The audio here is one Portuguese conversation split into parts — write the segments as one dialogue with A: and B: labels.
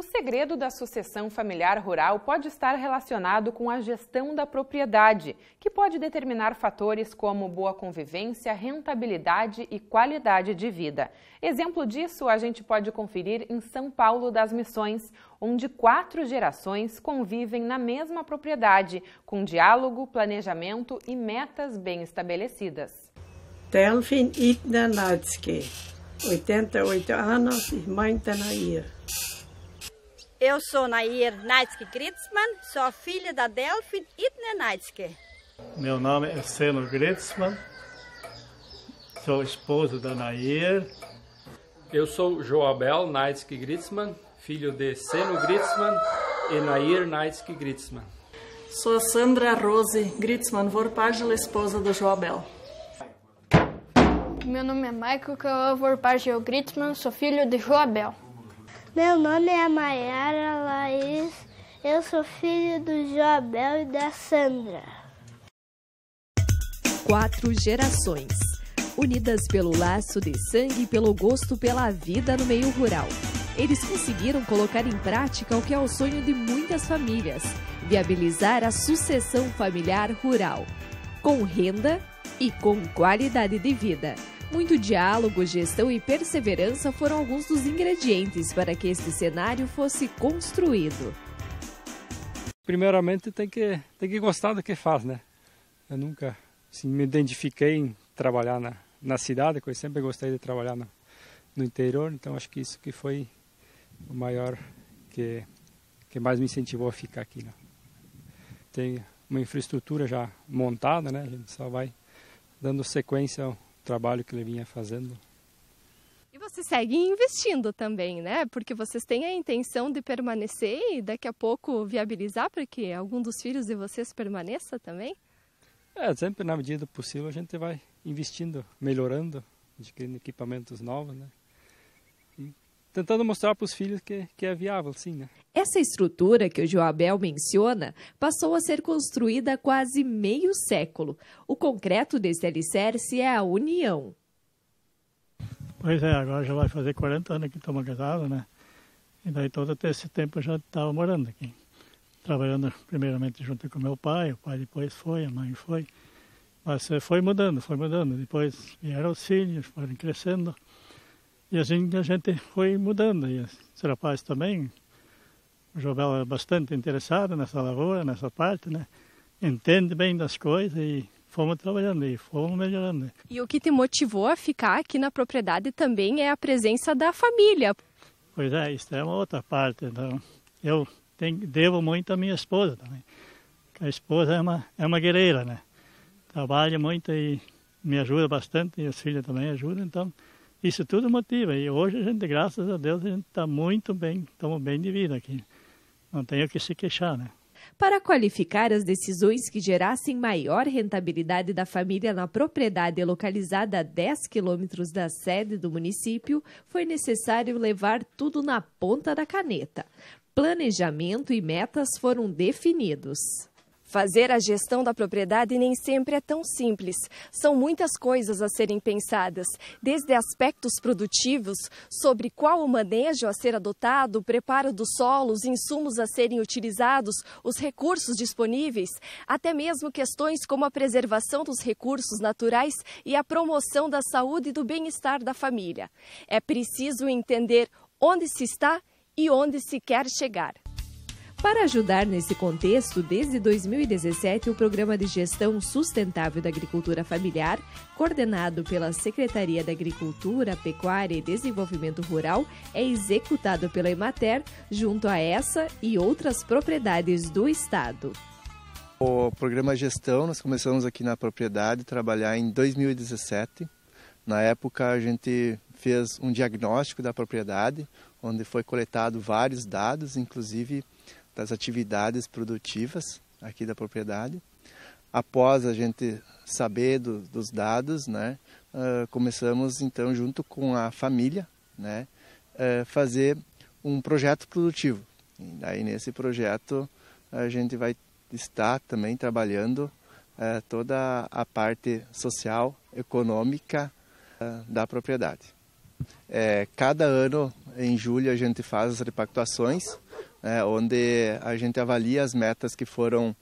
A: O segredo da sucessão familiar rural pode estar relacionado com a gestão da propriedade, que pode determinar fatores como boa convivência, rentabilidade e qualidade de vida. Exemplo disso a gente pode conferir em São Paulo das Missões, onde quatro gerações convivem na mesma propriedade, com diálogo, planejamento e metas bem estabelecidas.
B: Delfin Natske, 88 anos, irmã da Nair.
A: Eu sou Nair Naitske Gritzmann, sou a filha da Delphi Itne
C: Naitske.
D: Meu nome é Seno Gritzmann, sou esposo da Nair.
C: Eu sou Joabel Naitske Gritzmann, filho de Seno Gritzmann e Nair Naitske Gritzmann.
B: Sou Sandra Rose Gritzmann, vorpágil esposa do Joabel. Meu nome
A: é Michael Cauã Vorpagel Gritzmann, sou filho de Joabel. Meu nome é Maiara Laís, eu sou filho do Joabel e da Sandra. Quatro gerações, unidas pelo laço de sangue e pelo gosto pela vida no meio rural. Eles conseguiram colocar em prática o que é o sonho de muitas famílias: viabilizar a sucessão familiar rural, com renda e com qualidade de vida. Muito diálogo, gestão e perseverança foram alguns dos ingredientes para que este cenário
C: fosse construído. Primeiramente, tem que, tem que gostar do que faz, né? Eu nunca assim, me identifiquei em trabalhar na, na cidade, porque eu sempre gostei de trabalhar no, no interior, então acho que isso que foi o maior que, que mais me incentivou a ficar aqui. Né? Tem uma infraestrutura já montada, né? a gente só vai dando sequência trabalho que ele vinha fazendo.
A: E você segue investindo também, né? Porque vocês têm a intenção de permanecer e daqui a pouco viabilizar para que algum dos filhos de vocês permaneça também?
C: É, sempre na medida possível a gente vai investindo, melhorando, adquirindo equipamentos novos, né? tentando mostrar para os filhos que, que é viável, sim. Né?
A: Essa estrutura que o Joabel menciona passou a ser construída há quase meio século. O concreto desse alicerce é a união.
D: Pois é, agora já vai fazer 40 anos que estamos casados, né? E daí todo esse tempo eu já estava morando aqui. Trabalhando primeiramente junto com meu pai, o pai depois foi, a mãe foi. Mas eh, foi mudando, foi mudando. Depois vieram os filhos, foram crescendo. E assim a gente foi mudando. E esse rapaz também, o Jovel é bastante interessado nessa lavoura, nessa parte, né? Entende bem das coisas e fomos trabalhando e fomos melhorando.
A: E o que te motivou a ficar aqui na propriedade também é a presença da família.
D: Pois é, isso é uma outra parte. Então, eu tenho, devo muito à minha esposa também. A esposa é uma, é uma guerreira, né? Trabalha muito e me ajuda bastante, e as filhas também ajudam, então isso tudo motiva. E hoje a gente, graças a Deus, a gente está muito bem, estamos bem de vida aqui. Não tenho o que se queixar, né?
A: Para qualificar as decisões que gerassem maior rentabilidade da família na propriedade localizada a 10 quilômetros da sede do município, foi necessário levar tudo na ponta da caneta. Planejamento e metas foram definidos. Fazer a gestão da propriedade nem sempre é tão simples. São muitas coisas a serem pensadas, desde aspectos produtivos, sobre qual o manejo a ser adotado, o preparo do solo, os insumos a serem utilizados, os recursos disponíveis, até mesmo questões como a preservação dos recursos naturais e a promoção da saúde e do bem-estar da família. É preciso entender onde se está e onde se quer chegar. Para ajudar nesse contexto, desde 2017, o Programa de Gestão Sustentável da Agricultura Familiar, coordenado pela Secretaria da Agricultura, Pecuária e Desenvolvimento Rural, é executado pela Emater junto a essa e outras propriedades do Estado.
E: O programa Gestão, nós começamos aqui na propriedade trabalhar em 2017. Na época, a gente fez um diagnóstico da propriedade, onde foi coletado vários dados, inclusive das atividades produtivas aqui da propriedade. Após a gente saber do, dos dados, né, uh, começamos então junto com a família, né, uh, fazer um projeto produtivo. E daí nesse projeto a gente vai estar também trabalhando uh, toda a parte social, econômica da propriedade. É, cada ano em julho a gente faz as repactuações é, onde a gente avalia as metas que foram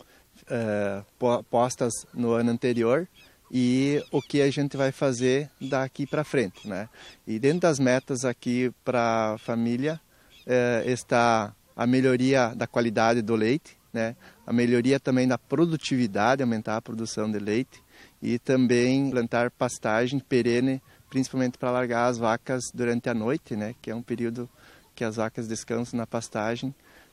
E: é, postas no ano anterior e o que a gente vai fazer daqui para frente, né? E dentro das metas aqui para a família é, está a melhoria da qualidade do leite, né? A melhoria também da produtividade, aumentar a produção de leite e também plantar pastagem perene, principalmente para largar as vacas durante a noite, né? Que é um período que as vacas descansam na pastagem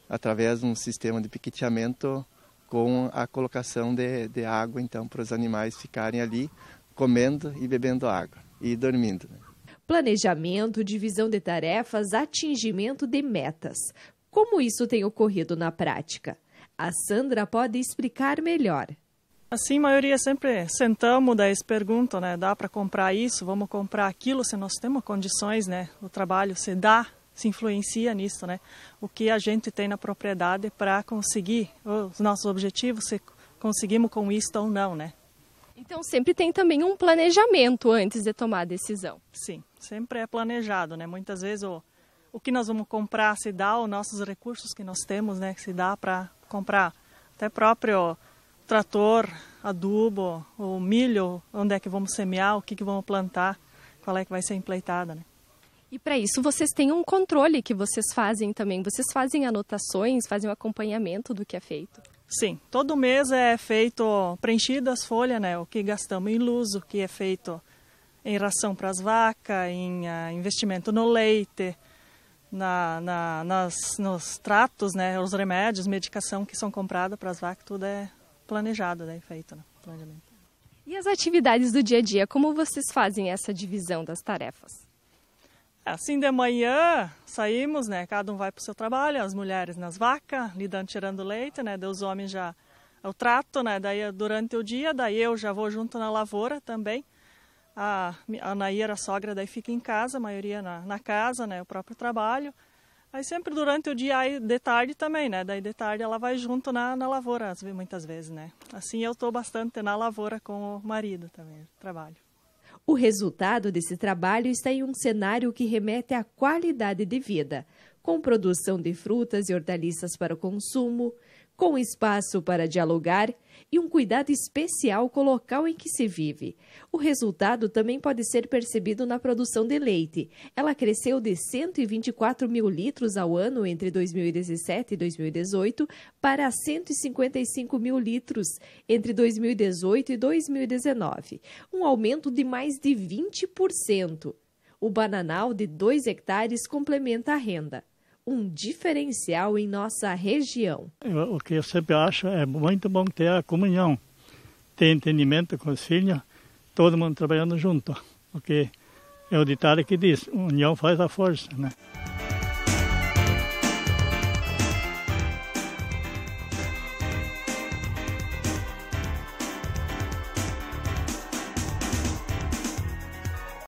E: através de um sistema de piqueteamento com a colocação de, de água então para os animais ficarem ali comendo e bebendo água e dormindo. Né?
A: Planejamento, divisão de tarefas, atingimento de metas.
B: Como isso tem ocorrido na prática? A Sandra pode explicar melhor. Assim, a maioria sempre sentamos, daí se perguntam, né, dá para comprar isso, vamos comprar aquilo, se nós temos condições, né, o trabalho se dá se influencia nisso, né? O que a gente tem na propriedade para conseguir os nossos objetivos, se conseguimos com isto ou não, né?
A: Então sempre tem também um planejamento antes de tomar a decisão.
B: Sim, sempre é planejado, né? Muitas vezes o, o que nós vamos comprar se dá os nossos recursos que nós temos, né? Se dá para comprar até próprio trator, adubo, o milho, onde é que vamos semear, o que, que vamos plantar, qual é que vai ser empleitada, né?
A: E para isso vocês têm um controle que vocês fazem também. Vocês fazem anotações, fazem o um acompanhamento do que é feito.
B: Sim, todo mês é feito preenchidas as folhas, né? O que gastamos em luz, o que é feito em ração para as vacas, em uh, investimento no leite, na, na, nas, nos tratos, né? Os remédios, medicação que são compradas para as vacas, tudo é planejado, né? Feito, né? Planejamento. E as atividades do dia a dia, como vocês fazem essa divisão das
A: tarefas?
B: É, assim de manhã saímos, né? Cada um vai para o seu trabalho, as mulheres nas vacas, lidando tirando leite, né? Deus, os homens já é o trato, né? Daí é durante o dia, daí eu já vou junto na lavoura também. A Anaí a sogra, daí fica em casa, a maioria na, na casa, né? O próprio trabalho. Aí sempre durante o dia, aí de tarde também, né? Daí de tarde ela vai junto na, na lavoura, muitas vezes, né? Assim eu estou bastante na lavoura com o marido também, trabalho.
A: O resultado desse trabalho está em um cenário que remete à qualidade de vida, com produção de frutas e hortaliças para o consumo, com espaço para dialogar e um cuidado especial com o local em que se vive. O resultado também pode ser percebido na produção de leite. Ela cresceu de 124 mil litros ao ano entre 2017 e 2018 para 155 mil litros entre 2018 e 2019, um aumento de mais de 20%. O bananal de 2 hectares complementa a renda um diferencial em nossa região.
D: O que eu sempre acho é muito bom ter a comunhão, ter entendimento com os filhos, todo mundo trabalhando junto, porque é o ditado que diz, união faz a força, né?